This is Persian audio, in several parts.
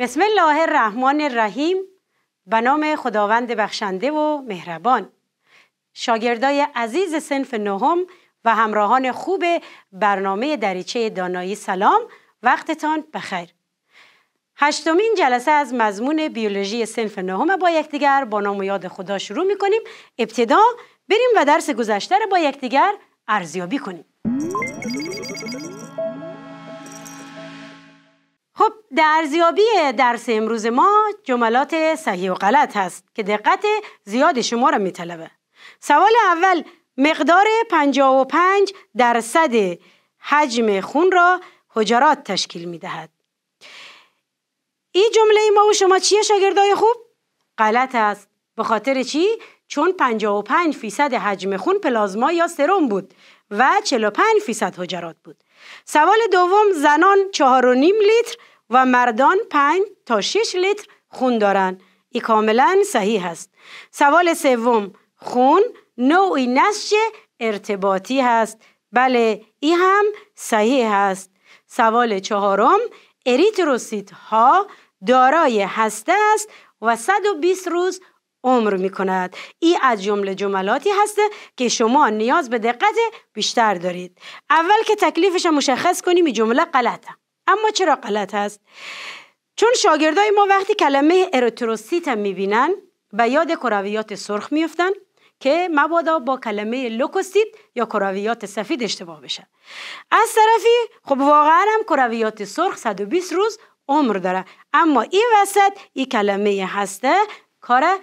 بسم الله الرحمن الرحیم به نام خداوند بخشنده و مهربان شاگردای عزیز سنف نهم و همراهان خوب برنامه دریچه دانایی سلام وقتتان بخیر هشتمین جلسه از مضمون بیولوژی سنف نهم با یکدیگر با نام و یاد خدا شروع می کنیم ابتدا بریم و درس گذشته را با یکدیگر ارزیابی کنیم خب زیابی درس امروز ما جملات صحیح و غلط هست که دقت زیاد شما را میطلبه سوال اول مقدار 55 درصد حجم خون را حجرات تشکیل دهد. این جمله ما و شما چیه شاگردای خوب غلط است به خاطر چی چون 55 فیصد حجم خون پلازما یا سرم بود و 45 فیصد حجرات بود سوال دوم زنان چهار و نیم لیتر و مردان پنج تا شش لیتر خون دارند ای کاملا صحیح است سوال سوم خون نوعی نسج ارتباطی هست بله ای هم صحیح است سوال چهارم اریتروسیت ها دارای هسته است و 120 روز عمر می کند ای از جمله جملاتی هسته که شما نیاز به دقت بیشتر دارید اول که تکلیفش مشخص کنیم این جمله غلطه اما چرا غلط است چون شاگردای ما وقتی کلمه می میبینن به یاد کرویات سرخ میفتن که مبادا با کلمه لوکوسیت یا کرویات سفید اشتباه بشه از طرفی خب واقعا هم کرویات سرخ 120 روز عمر داره اما این وسط این کلمه هسته کار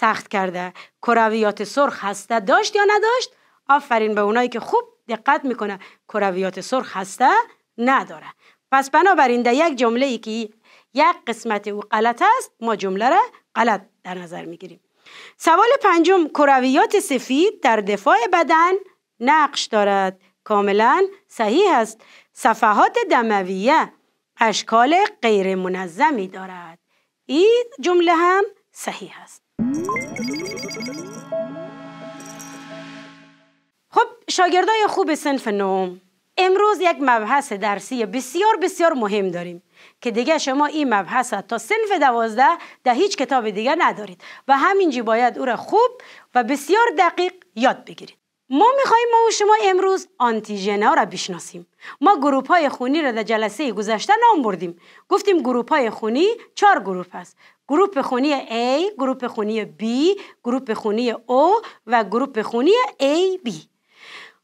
سخت کرده کرویات سرخ هسته داشت یا نداشت آفرین به اونایی که خوب دقت میکنه کرویات سرخ هسته نداره پس بنابراین در یک جمله ای که یک قسمت او غلط است ما جمله را غلط در نظر میگیریم سوال پنجم کرویات سفید در دفاع بدن نقش دارد کاملا صحیح است صفحات دمویه اشکال غیر منظمی دارد این جمله هم صحیح است خب شاگردای خوب سنف نوم امروز یک مبحث درسی بسیار بسیار مهم داریم که دیگه شما این مبحث تا سنف دوازده در هیچ کتاب دیگه ندارید و همینجی باید او را خوب و بسیار دقیق یاد بگیرید ما میخواییم ما و شما امروز ها را بشناسیم ما گروپ های خونی را در جلسه گذشته نام بردیم گفتیم گروپ های خونی چهار گروپ است گروپ خونی A گروپ خونی B گروپ خونی O و گروپ خونی AB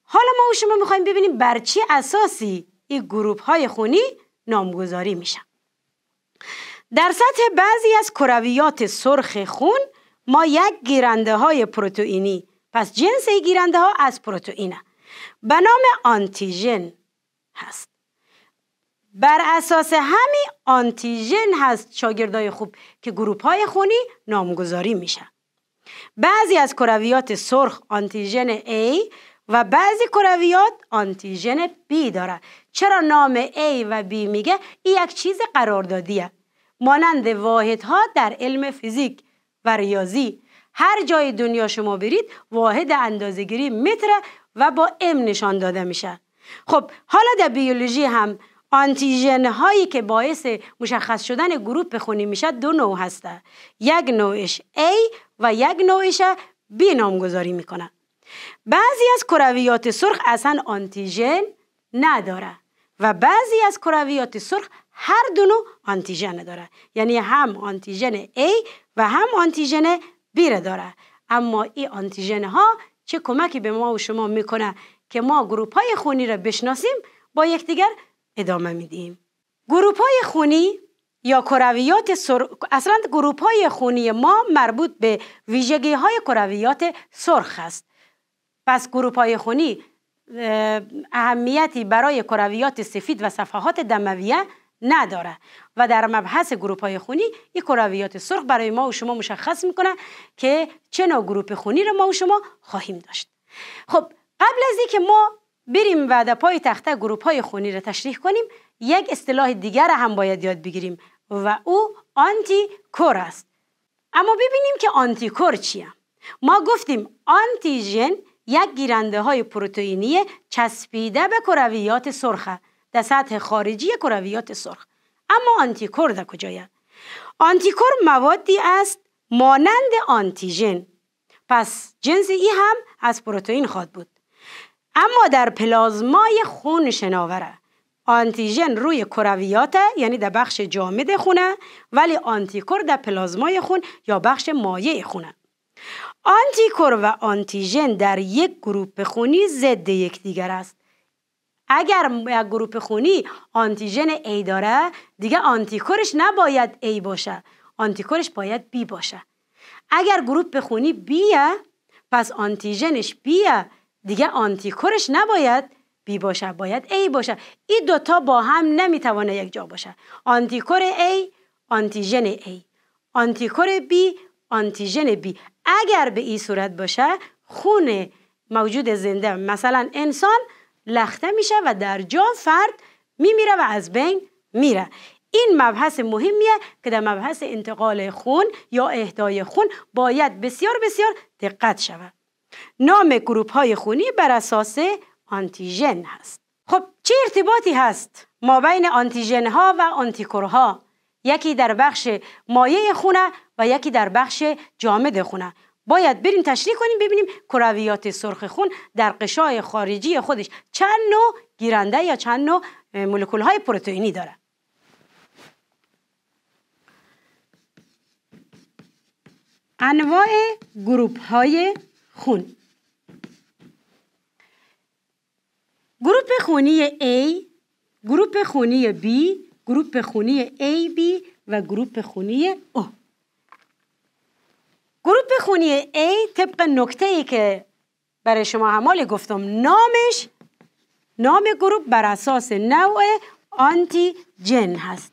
حالا ما و شما میخواییم ببینیم بر چی اساسی این گروپ های خونی نامگذاری میشن در سطح بعضی از کرویات سرخ خون ما یک گیرنده های پروتئینی پس جنس ای گیرنده ها از پروتئین به نام آنتیژن هست بر اساس همی آنتیژن هست شاگردای خوب که گروپ های خونی نامگذاری میشه. بعضی از کرویات سرخ آنتیژن A و بعضی کرویات آنتیژن B داره. چرا نام A و B میگه این یک چیز قراردادیه مانند واحدها در علم فیزیک و ریاضی هر جای دنیا شما برید واحد اندازهگیری متر و با ام نشان داده میشه خب حالا در بیولوژی هم آنتیژن هایی که باعث مشخص شدن گروپ خونی میشه دو نوع هسته یک نوعش A و یک نوعش B نامگذاری میکنه بعضی از کرویات سرخ اصلا آنتیژن نداره و بعضی از کرویات سرخ هر دو نوع آنتیژن داره یعنی هم آنتیژن A و هم آنتیژن بیره داره اما این آنتیژن ها چه کمکی به ما و شما میکنه که ما گروپ های خونی را بشناسیم با یکدیگر ادامه میدیم گروپ های خونی یا کرویات سر... اصلا گروپ های خونی ما مربوط به ویژگی های کرویات سرخ است پس گروپ های خونی اهمیتی برای کرویات سفید و صفحات دمویه نداره و در مبحث گروپ های خونی یک کرویات سرخ برای ما و شما مشخص میکنه که چه نوع گروپ خونی رو ما و شما خواهیم داشت خب قبل از اینکه ما بریم و در پای تخته گروپ های خونی را تشریح کنیم یک اصطلاح دیگر هم باید یاد بگیریم و او آنتی کور است اما ببینیم که آنتی کور چیه ما گفتیم آنتیژن یک گیرنده های پروتئینی چسبیده به کرویات سرخه در سطح خارجی کرویات سرخ اما آنتیکور در کجاید آنتیکور موادی است مانند آنتیژن پس جنس ای هم از پروتئین خواد بود اما در پلازمای خون شناوره آنتیژن روی کرویات یعنی در بخش جامد خونه ولی آنتیکور در پلازمای خون یا بخش مایع خونه آنتیکور و آنتیژن در یک گروپ خونی ضد یکدیگر است اگر یک گروه خونی آنتیژن A داره دیگه آنتیکورش نباید A باشه آنتیکورش باید B باشه اگر گروپ خونی B پس آنتیژنش B دیگه آنتیکورش نباید B باشه باید A باشه این دوتا با هم نمیتوانه یک جا باشه آنتیکور A آنتیژن A آنتیکور B آنتیژن B اگر به این صورت باشه خون موجود زنده مثلا انسان لخته میشه و در جا فرد میمیره و از بین میره این مبحث مهمیه که در مبحث انتقال خون یا اهدای خون باید بسیار بسیار دقت شود نام گروپ های خونی بر اساس آنتیژن هست خب چه ارتباطی هست ما بین آنتیژن ها و ها یکی در بخش مایع خونه و یکی در بخش جامد خونه باید بریم تشریح کنیم ببینیم کرویات سرخ خون در قشای خارجی خودش چند نوع گیرنده یا چند نوع مولکول های پروتئینی داره انواع گروپ های خون گروپ خونی A گروپ خونی B گروپ خونی AB و گروپ خونی O گروپ خونی A طبق نکته ای که برای شما همال گفتم نامش نام گروپ بر اساس نوع آنتی جن هست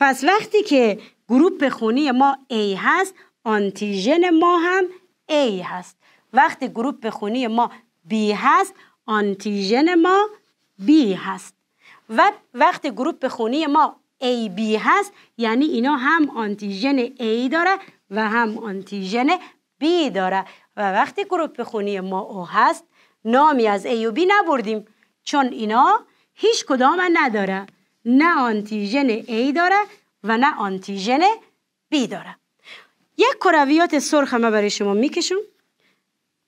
پس وقتی که گروپ خونی ما A هست آنتیژن ما هم A هست وقتی گروپ خونی ما B هست آنتیژن ما B هست و وقتی گروپ خونی ما AB هست یعنی اینا هم آنتیژن A داره و هم آنتیژن B داره و وقتی گروپ خونی ما او هست نامی از A و B نبردیم چون اینا هیچ کدام نداره نه آنتیژن A داره و نه آنتیژن B داره یک کرویات سرخ ما برای شما میکشم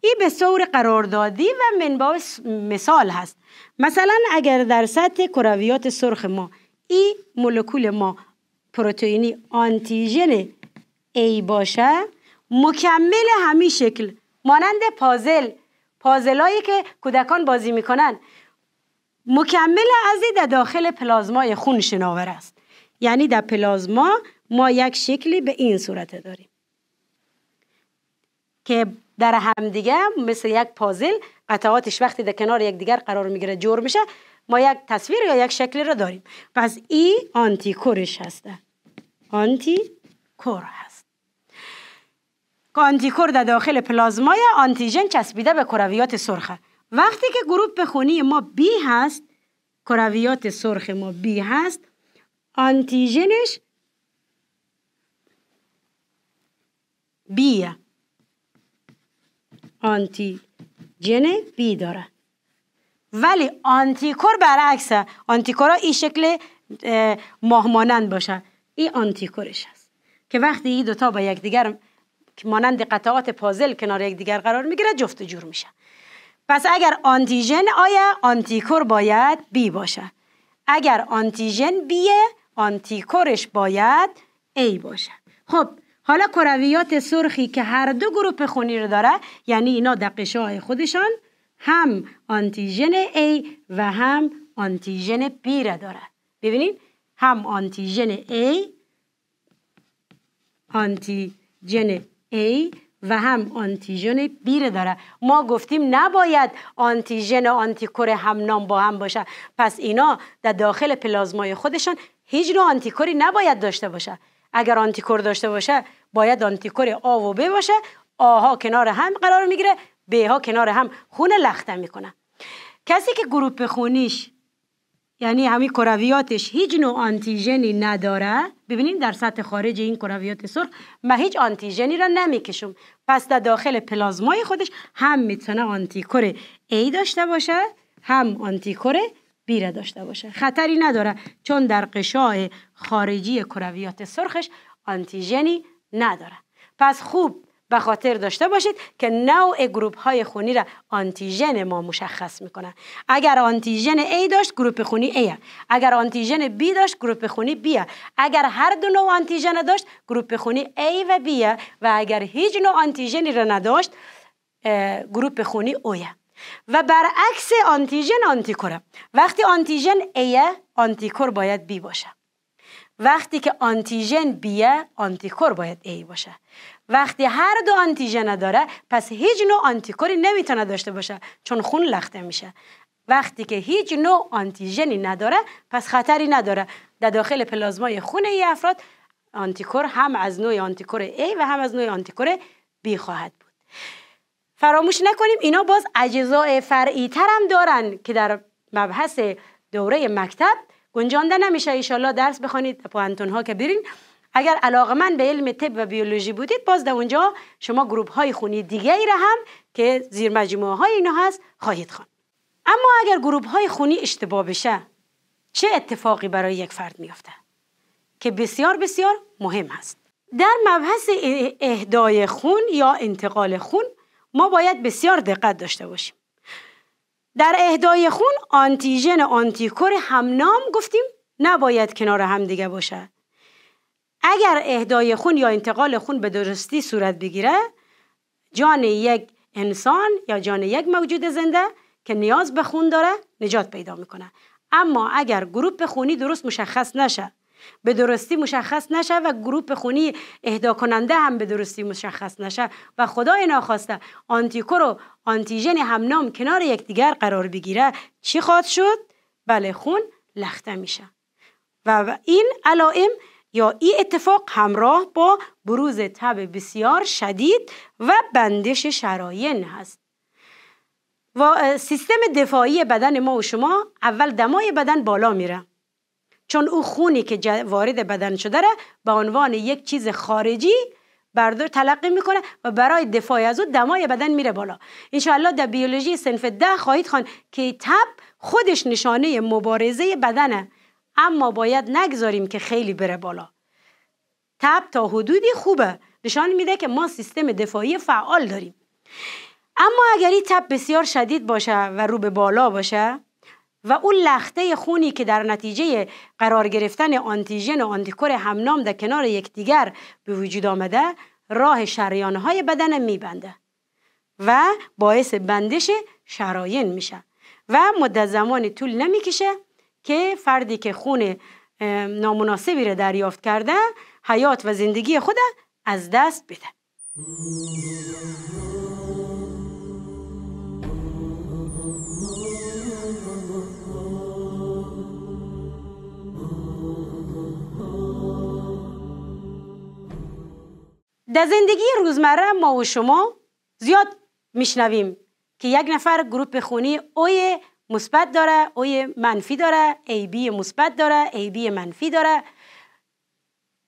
این به صور قراردادی و منبع مثال هست مثلا اگر در سطح کرویات سرخ ما این مولکول ما پروتئینی آنتیژن ای باشه مکمل همین شکل مانند پازل پازلایی که کودکان بازی میکنن مکمل از در داخل پلازما خون شناور است یعنی در پلازما ما یک شکلی به این صورت داریم که در همدیگه مثل یک پازل قطعاتش وقتی در کنار یکدیگر قرار میگیره جور میشه ما یک تصویر یا یک شکلی را داریم پس ای آنتی کورش هسته آنتی کور هست کانتیکور در داخل پلازمای آنتیژن چسبیده به کرویات سرخه وقتی که گروپ خونی ما بی هست کرویات سرخ ما بی هست آنتیژنش بیه آنتیژن بی داره ولی آنتیکور برعکسه ها این شکل ماهمانند باشه این آنتیکورش هست که وقتی این دوتا با یکدیگر که مانند قطعات پازل کنار دیگر قرار میگیره جفت جور میشه پس اگر آنتیژن آیا آنتیکور باید بی باشه اگر آنتیژن بیه آنتیکورش باید ای باشه خب حالا کرویات سرخی که هر دو گروه خونی رو داره یعنی اینا دقشه های خودشان هم آنتیژن A و هم آنتیژن B را داره ببینید هم آنتیژن A آنتیژن A و هم آنتیژن B داره ما گفتیم نباید آنتیژن و آنتیکور همنام با هم باشه پس اینا در داخل پلازمای خودشان هیچ نوع آنتیکوری نباید داشته باشه اگر آنتیکور داشته باشه باید آنتیکور آ و ب باشه آها کنار هم قرار میگیره بهها ها کنار هم خون لخته میکنه کسی که گروپ خونیش یعنی همین کرویاتش هیچ نوع آنتیژنی نداره ببینید در سطح خارج این کرویات سرخ ما هیچ آنتیژنی را نمیکشم پس در داخل پلازمای خودش هم میتونه آنتیکور ای داشته باشه هم آنتیکور بی را داشته باشه خطری نداره چون در قشای خارجی کرویات سرخش آنتیژنی نداره پس خوب به خاطر داشته باشید که نوع گروپ های خونی را آنتیژن ما مشخص میکنه اگر آنتیژن A داشت گروپ خونی A اگر آنتیژن B داشت گروپ خونی B اگر هر دو نوع آنتیژن داشت گروپ خونی A و B و اگر هیچ نوع آنتیژنی را نداشت گروپ خونی O و برعکس آنتیژن آنتیکور وقتی آنتیژن A آنتیکور باید B باشه وقتی که آنتیژن بیه آنتیکور باید A باشه وقتی هر دو آنتیژن داره پس هیچ نوع آنتیکوری نمیتونه داشته باشه چون خون لخته میشه وقتی که هیچ نوع آنتیژنی نداره پس خطری نداره در داخل پلازمای خون ای افراد آنتیکور هم از نوع آنتیکور A و هم از نوع آنتیکور B خواهد بود فراموش نکنیم اینا باز اجزاء فرعی تر هم دارن که در مبحث دوره مکتب گنجانده نمیشه ایشالله درس بخونید پوانتون ها که برین اگر علاقه من به علم طب و بیولوژی بودید باز در اونجا شما گروپ های خونی دیگه ای را هم که زیر مجموعه های اینا هست خواهید خوان اما اگر گروپ های خونی اشتباه بشه چه اتفاقی برای یک فرد میافته که بسیار بسیار مهم هست در مبحث اهدای خون یا انتقال خون ما باید بسیار دقت داشته باشیم در اهدای خون آنتیژن آنتیکور همنام گفتیم نباید کنار هم دیگه باشه اگر اهدای خون یا انتقال خون به درستی صورت بگیره جان یک انسان یا جان یک موجود زنده که نیاز به خون داره نجات پیدا میکنه اما اگر گروپ خونی درست مشخص نشه به درستی مشخص نشه و گروپ خونی اهدا کننده هم به درستی مشخص نشه و خدای ناخواسته آنتیکور و آنتیژن همنام کنار یکدیگر قرار بگیره چی خواد شد بله خون لخته میشه و این علائم یا ای اتفاق همراه با بروز تب بسیار شدید و بندش شراین هست و سیستم دفاعی بدن ما و شما اول دمای بدن بالا میره چون او خونی که وارد بدن شده را به عنوان یک چیز خارجی بردار تلقی میکنه و برای دفاع از او دمای بدن میره بالا انشاءالله در بیولوژی سنف ده خواهید خوان که تب خودش نشانه مبارزه بدنه اما باید نگذاریم که خیلی بره بالا تب تا حدودی خوبه نشان میده که ما سیستم دفاعی فعال داریم اما اگر این تب بسیار شدید باشه و رو به بالا باشه و اون لخته خونی که در نتیجه قرار گرفتن آنتیژن و آنتیکور همنام در کنار یکدیگر به وجود آمده راه شریانهای بدن میبنده و باعث بندش شراین میشه و مدت زمان طول نمیکشه که فردی که خون نامناسبی را دریافت کرده حیات و زندگی خود از دست بده در زندگی روزمره ما و شما زیاد میشنویم که یک نفر گروپ خونی اوی مثبت داره اوی منفی داره ای بی مثبت داره ای بی منفی داره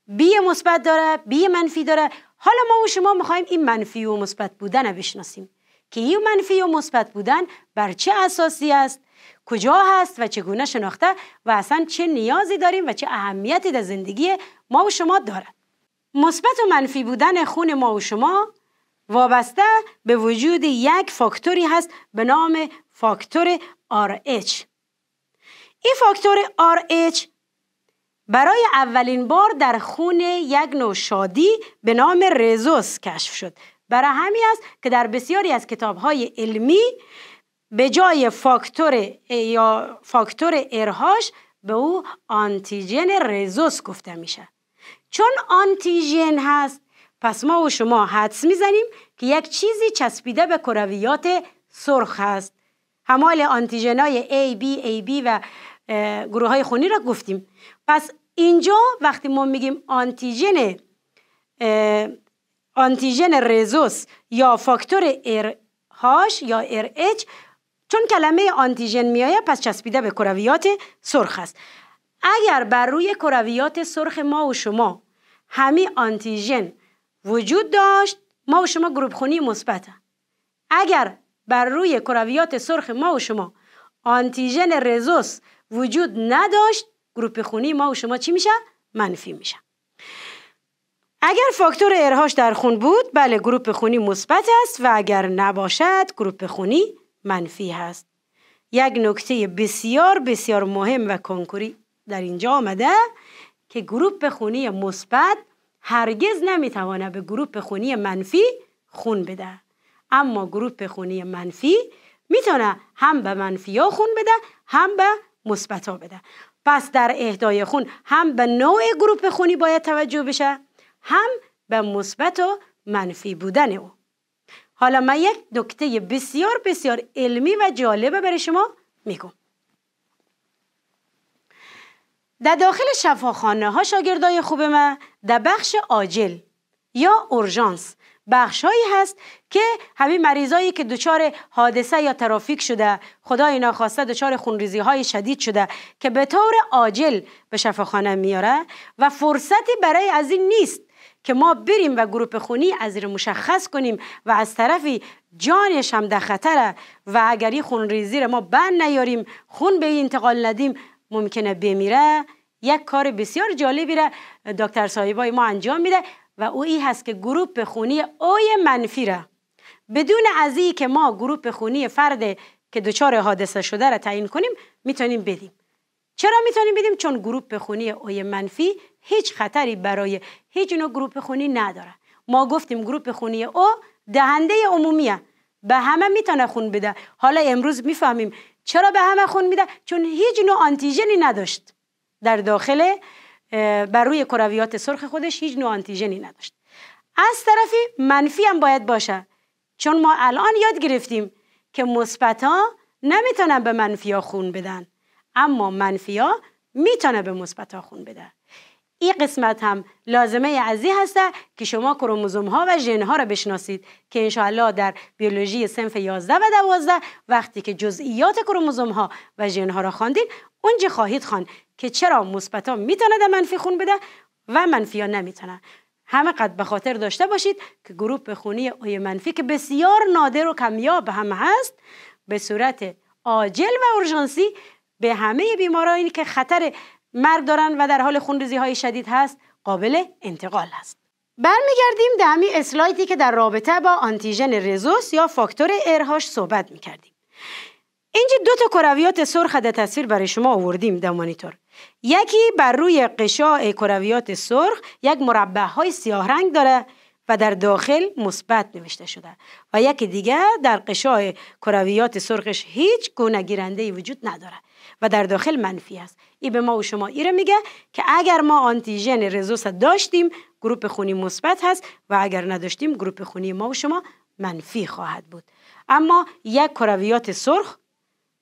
بی مثبت داره بی منفی داره حالا ما و شما میخوایم این منفی و مثبت بودن رو بشناسیم که این منفی و مثبت بودن بر چه اساسی است کجا هست و چگونه شناخته و اصلا چه نیازی داریم و چه اهمیتی در زندگی ما و شما داره؟ مثبت و منفی بودن خون ما و شما وابسته به وجود یک فاکتوری هست به نام فاکتور RH این فاکتور RH برای اولین بار در خون یک نوع شادی به نام رزوس کشف شد برای همی است که در بسیاری از های علمی به جای فاکتور یا فاکتور ارهاش به او آنتیژن رزوس گفته میشه چون آنتیژن هست پس ما و شما حدس میزنیم که یک چیزی چسبیده به کرویات سرخ هست کمال آنتیژنای A, بی ای بی و گروه های خونی را گفتیم پس اینجا وقتی ما میگیم آنتیژن آنتیژن رزوس یا فاکتور هاش یا RH چون کلمه آنتیژن میآید پس چسبیده به کرویات سرخ است اگر بر روی کرویات سرخ ما و شما همی آنتیژن وجود داشت ما و شما گروه خونی مثبت اگر بر روی کرویات سرخ ما و شما آنتیژن رزوس وجود نداشت گروپ خونی ما و شما چی میشه؟ منفی میشه اگر فاکتور ارهاش در خون بود بله گروپ خونی مثبت است و اگر نباشد گروپ خونی منفی هست یک نکته بسیار بسیار مهم و کنکوری در اینجا آمده که گروپ خونی مثبت هرگز نمیتوانه به گروپ خونی منفی خون بده اما گروپ خونی منفی میتونه هم به منفی ها خون بده هم به مثبت ها بده پس در اهدای خون هم به نوع گروپ خونی باید توجه بشه هم به مثبت و منفی بودن او حالا من یک نکته بسیار بسیار علمی و جالبه برای شما میگم در داخل شفاخانه ها شاگردای خوب ما در بخش آجل یا اورژانس بخشهایی هست که همین مریضایی که دچار حادثه یا ترافیک شده خدای ناخواسته دچار خونریزی های شدید شده که به طور عاجل به شفاخانه میاره و فرصتی برای از این نیست که ما بریم و گروپ خونی از مشخص کنیم و از طرفی جانش هم در خطره و اگر این خونریزی رو ما بند نیاریم خون به انتقال ندیم ممکنه بمیره یک کار بسیار جالبی را دکتر صاحبای ما انجام میده و او ای هست که گروپ خونی اوی منفی را بدون از ای که ما گروپ خونی فرد که دچار حادثه شده را تعیین کنیم میتونیم بدیم چرا میتونیم بدیم چون گروپ خونی اوی منفی هیچ خطری برای هیچ نوع گروپ خونی نداره ما گفتیم گروپ خونی او دهنده عمومیه به همه میتونه خون بده حالا امروز میفهمیم چرا به همه خون میده چون هیچ نوع آنتیژنی نداشت در داخل بر روی کرویات سرخ خودش هیچ نوع آنتیژنی نداشت از طرفی منفی هم باید باشه چون ما الان یاد گرفتیم که مثبت ها نمیتونن به منفی ها خون بدن اما منفی ها میتونه به مثبت ها خون بدن این قسمت هم لازمه عزیز هسته که شما کروموزوم ها و ژن ها را بشناسید که انشاءالله در بیولوژی سنف 11 و 12 وقتی که جزئیات کروموزوم ها و ژن ها را خواندین اونجا خواهید خوان که چرا مثبت ها میتونه منفی خون بده و منفی ها نمیتونه همه قد به خاطر داشته باشید که گروپ خونی اوی منفی که بسیار نادر و کمیاب هم هست به صورت عاجل و اورژانسی به همه بیمارانی که خطر مرگ دارن و در حال خونریزی های شدید هست قابل انتقال است برمیگردیم به همین اسلایدی که در رابطه با آنتیژن رزوس یا فاکتور ارهاش صحبت میکردیم اینجا دو تا کرویات سرخ در تصویر برای شما آوردیم در مانیتور یکی بر روی قشاع کرویات سرخ یک مربع های سیاه رنگ داره و در داخل مثبت نوشته شده و یکی دیگه در قشاع کرویات سرخش هیچ گونه گیرنده وجود نداره و در داخل منفی است ای به ما و شما رو میگه که اگر ما آنتیژن رزوس داشتیم گروپ خونی مثبت هست و اگر نداشتیم گروپ خونی ما و شما منفی خواهد بود اما یک کرویات سرخ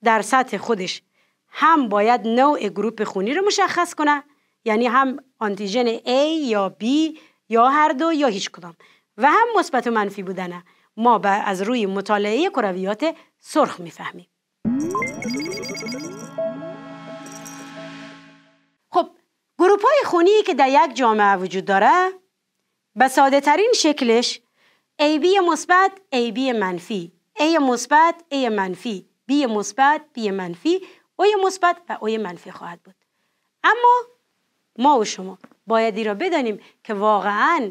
در سطح خودش هم باید نوع گروپ خونی رو مشخص کنه یعنی هم آنتیژن A یا B یا هر دو یا هیچ کدام و هم مثبت و منفی بودنه ما از روی مطالعه کرویات سرخ میفهمیم گروپ های خونی که در یک جامعه وجود داره به ساده ترین شکلش AB مثبت بی منفی ای مثبت ای منفی بی مثبت بی منفی O مثبت و O منفی خواهد بود اما ما و شما باید ای را بدانیم که واقعا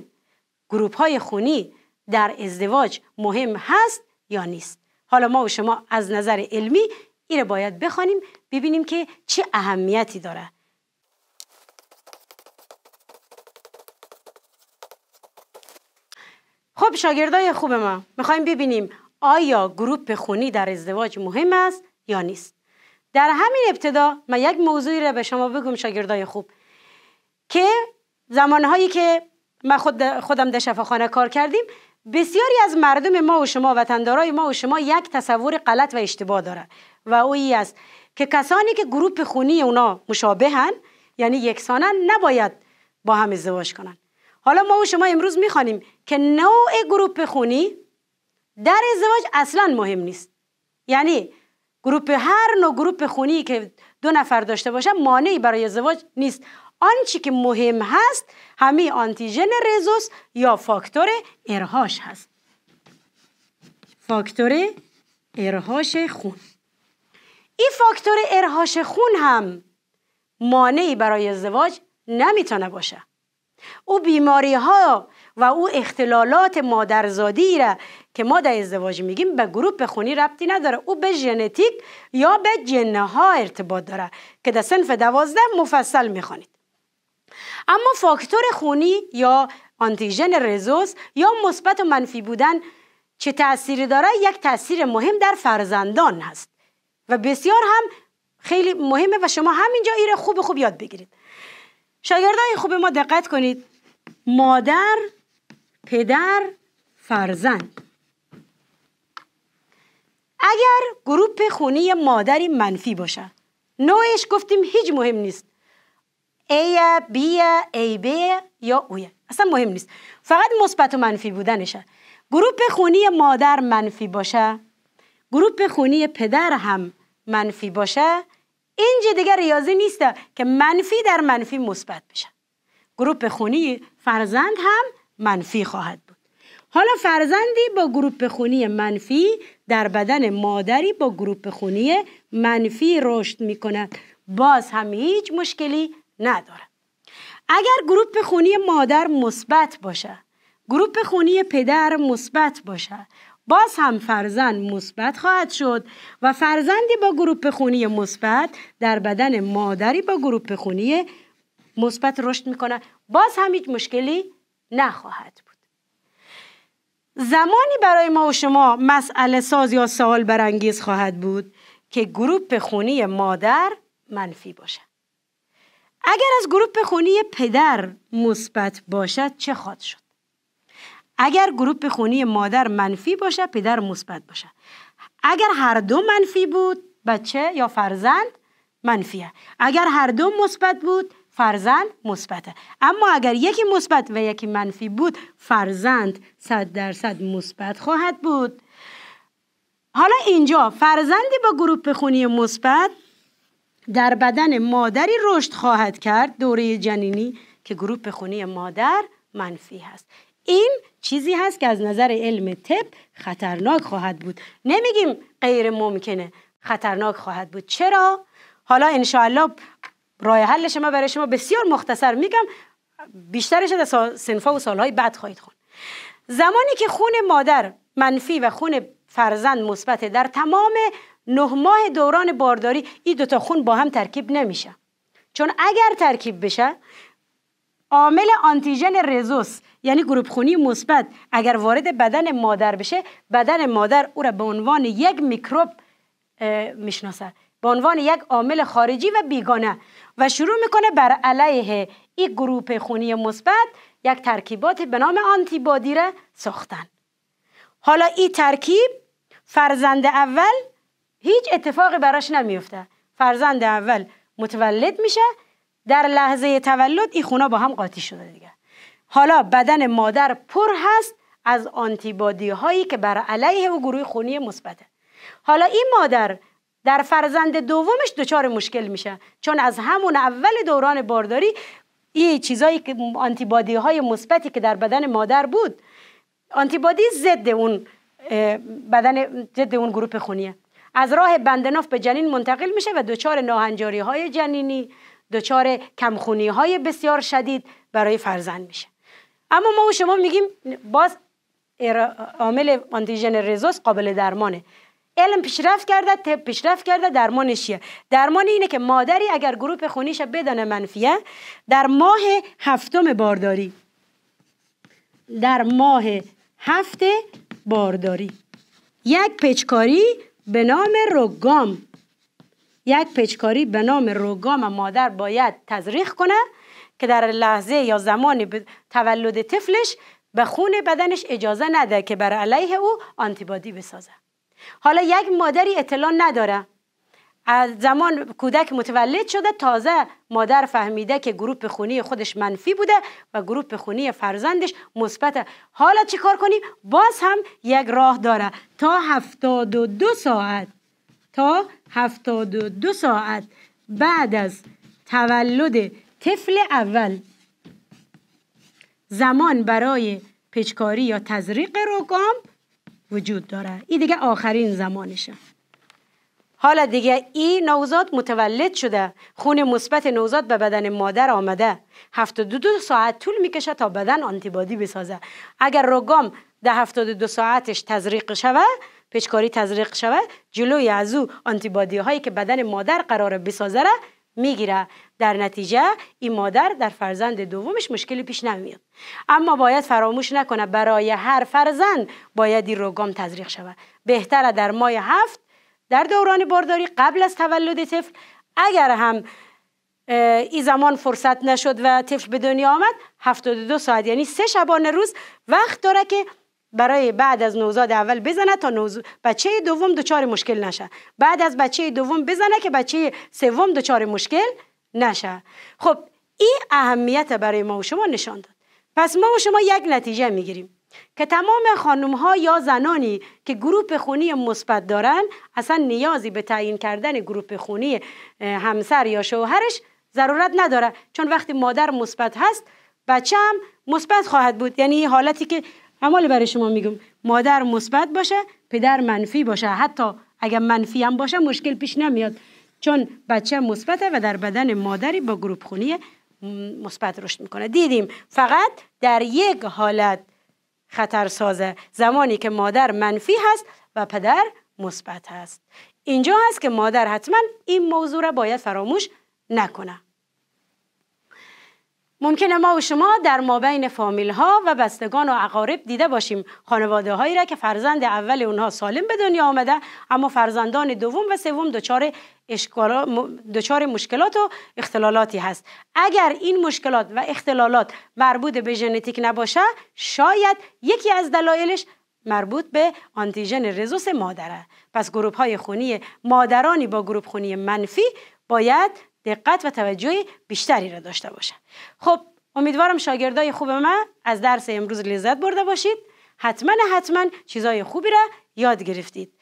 گروپ های خونی در ازدواج مهم هست یا نیست حالا ما و شما از نظر علمی ای را باید بخوانیم ببینیم که چه اهمیتی داره خب شاگردای خوب ما میخوایم ببینیم آیا گروپ خونی در ازدواج مهم است یا نیست در همین ابتدا من یک موضوعی را به شما بگم شاگردای خوب که زمانهایی که من خودم در شفاخانه کار کردیم بسیاری از مردم ما و شما وطندارای ما و شما یک تصور غلط و اشتباه داره و او ای است که کسانی که گروپ خونی اونا مشابهن یعنی یکسانن نباید با هم ازدواج کنن حالا ما و شما امروز میخوانیم که نوع گروپ خونی در ازدواج اصلا مهم نیست یعنی گروپ هر نوع گروپ خونی که دو نفر داشته باشه مانعی برای ازدواج نیست آنچه که مهم هست همه آنتیژن رزوس یا فاکتور ارهاش هست فاکتور ارهاش خون این فاکتور ارهاش خون هم مانعی برای ازدواج نمیتونه باشه او بیماری ها و او اختلالات مادرزادی را که ما در ازدواج میگیم به گروپ خونی ربطی نداره او به ژنتیک یا به جنه ها ارتباط داره که در صنف دوازده مفصل میخوانید اما فاکتور خونی یا آنتیژن رزوس یا مثبت و منفی بودن چه تأثیری داره یک تاثیر مهم در فرزندان هست و بسیار هم خیلی مهمه و شما همینجا ایره خوب خوب یاد بگیرید شاگردای خوب ما دقت کنید مادر پدر فرزند اگر گروپ خونی مادری منفی باشه نوعش گفتیم هیچ مهم نیست ای بی ای بی یا اوی اصلا مهم نیست فقط مثبت و منفی بودنشه گروپ خونی مادر منفی باشه گروپ خونی پدر هم منفی باشه اینجا دیگه ریاضی نیست که منفی در منفی مثبت بشه. گروپ خونی فرزند هم منفی خواهد بود حالا فرزندی با گروپ خونی منفی در بدن مادری با گروپ خونی منفی رشد می باز هم هیچ مشکلی نداره. اگر گروپ خونی مادر مثبت باشه، گروپ خونی پدر مثبت باشه، باز هم فرزند مثبت خواهد شد و فرزندی با گروپ خونی مثبت در بدن مادری با گروپ خونی مثبت رشد میکنه باز هم هیچ مشکلی نخواهد بود زمانی برای ما و شما مسئله ساز یا سوال برانگیز خواهد بود که گروپ خونی مادر منفی باشد اگر از گروپ خونی پدر مثبت باشد چه خواهد شد اگر گروپ خونی مادر منفی باشه پدر مثبت باشه اگر هر دو منفی بود بچه یا فرزند منفیه اگر هر دو مثبت بود فرزند مثبته اما اگر یکی مثبت و یکی منفی بود فرزند صد درصد مثبت خواهد بود حالا اینجا فرزندی با گروپ خونی مثبت در بدن مادری رشد خواهد کرد دوره جنینی که گروپ خونی مادر منفی هست این چیزی هست که از نظر علم طب خطرناک خواهد بود نمیگیم غیر ممکنه خطرناک خواهد بود چرا حالا انشاءالله راه حل شما برای شما بسیار مختصر میگم بیشترش در سنفا و سالهای بعد خواهید خون زمانی که خون مادر منفی و خون فرزند مثبت در تمام نه ماه دوران بارداری این دوتا خون با هم ترکیب نمیشه چون اگر ترکیب بشه عامل آنتیژن رزوس یعنی گروپ خونی مثبت اگر وارد بدن مادر بشه بدن مادر او را به عنوان یک میکروب میشناسه به عنوان یک عامل خارجی و بیگانه و شروع میکنه بر علیه این گروپ خونی مثبت یک ترکیبات به نام آنتیبادی را ساختن حالا این ترکیب فرزند اول هیچ اتفاقی براش نمیفته فرزند اول متولد میشه در لحظه تولد این خونا با هم قاطی شده دیگه حالا بدن مادر پر هست از آنتیبادی هایی که بر علیه و گروه خونی مثبته حالا این مادر در فرزند دومش دچار مشکل میشه چون از همون اول دوران بارداری این چیزایی که آنتیبادی های مثبتی که در بدن مادر بود آنتیبادی ضد اون بدن ضد اون گروه خونیه از راه بندناف به جنین منتقل میشه و دچار ناهنجاری های جنینی دچار کمخونی های بسیار شدید برای فرزند میشه اما ما و شما میگیم باز عامل آنتیژن رزوس قابل درمانه علم پیشرفت کرده طب پیشرفت کرده درمانش چیه درمان اینه که مادری اگر گروپ خونیش بدانه منفیه در ماه هفتم بارداری در ماه هفت بارداری یک پچکاری به نام رگام یک پیچکاری به نام روگام مادر باید تزریخ کنه که در لحظه یا زمان تولد طفلش به خون بدنش اجازه نده که بر علیه او آنتیبادی بسازه حالا یک مادری اطلاع نداره از زمان کودک متولد شده تازه مادر فهمیده که گروپ خونی خودش منفی بوده و گروپ خونی فرزندش مثبت حالا چیکار کنیم باز هم یک راه داره تا هفتاد و دو ساعت تا 72 ساعت بعد از تولد طفل اول زمان برای پچکاری یا تزریق روگام وجود داره این دیگه آخرین زمانشه حالا دیگه این نوزاد متولد شده خون مثبت نوزاد به بدن مادر آمده 72 ساعت طول میکشه تا بدن آنتیبادی بسازه اگر روگام در 72 ساعتش تزریق شود پیچکاری تزریق شود جلوی از او آنتیبادی هایی که بدن مادر قرار بسازه را میگیره در نتیجه این مادر در فرزند دومش مشکلی پیش نمیاد اما باید فراموش نکنه برای هر فرزند باید این روگام تزریق شود بهتره در ماه هفت در دوران بارداری قبل از تولد طفل اگر هم این زمان فرصت نشد و طفل به دنیا آمد 72 ساعت یعنی سه شبانه روز وقت داره که برای بعد از نوزاد اول بزنه تا نوز... بچه دوم دچار مشکل نشه بعد از بچه دوم بزنه که بچه سوم دچار مشکل نشه خب این اهمیت برای ما و شما نشان داد پس ما و شما یک نتیجه میگیریم که تمام خانم ها یا زنانی که گروپ خونی مثبت دارن اصلا نیازی به تعیین کردن گروپ خونی همسر یا شوهرش ضرورت نداره چون وقتی مادر مثبت هست بچه هم مثبت خواهد بود یعنی حالتی که اما برای شما میگم مادر مثبت باشه پدر منفی باشه حتی اگر منفی هم باشه مشکل پیش نمیاد چون بچه مثبته و در بدن مادری با گروپ خونی مثبت رشد میکنه دیدیم فقط در یک حالت خطر سازه زمانی که مادر منفی هست و پدر مثبت هست اینجا هست که مادر حتما این موضوع را باید فراموش نکنه ممکنه ما و شما در مابین فامیل ها و بستگان و عقارب دیده باشیم خانواده هایی را که فرزند اول اونها سالم به دنیا آمده اما فرزندان دوم و سوم دچار مشکلات و اختلالاتی هست اگر این مشکلات و اختلالات مربوط به ژنتیک نباشه شاید یکی از دلایلش مربوط به آنتیژن رزوس مادره پس گروپ های خونی مادرانی با گروپ خونی منفی باید دقت و توجه بیشتری را داشته باشند خب امیدوارم شاگردای خوب ما از درس امروز لذت برده باشید حتما حتما چیزای خوبی را یاد گرفتید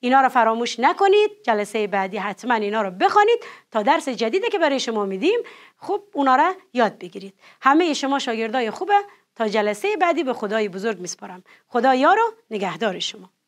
اینا را فراموش نکنید جلسه بعدی حتما اینا را بخوانید تا درس جدیدی که برای شما میدیم خوب اونا را یاد بگیرید همه شما شاگردای خوبه تا جلسه بعدی به خدای بزرگ میسپارم خدا یار و نگهدار شما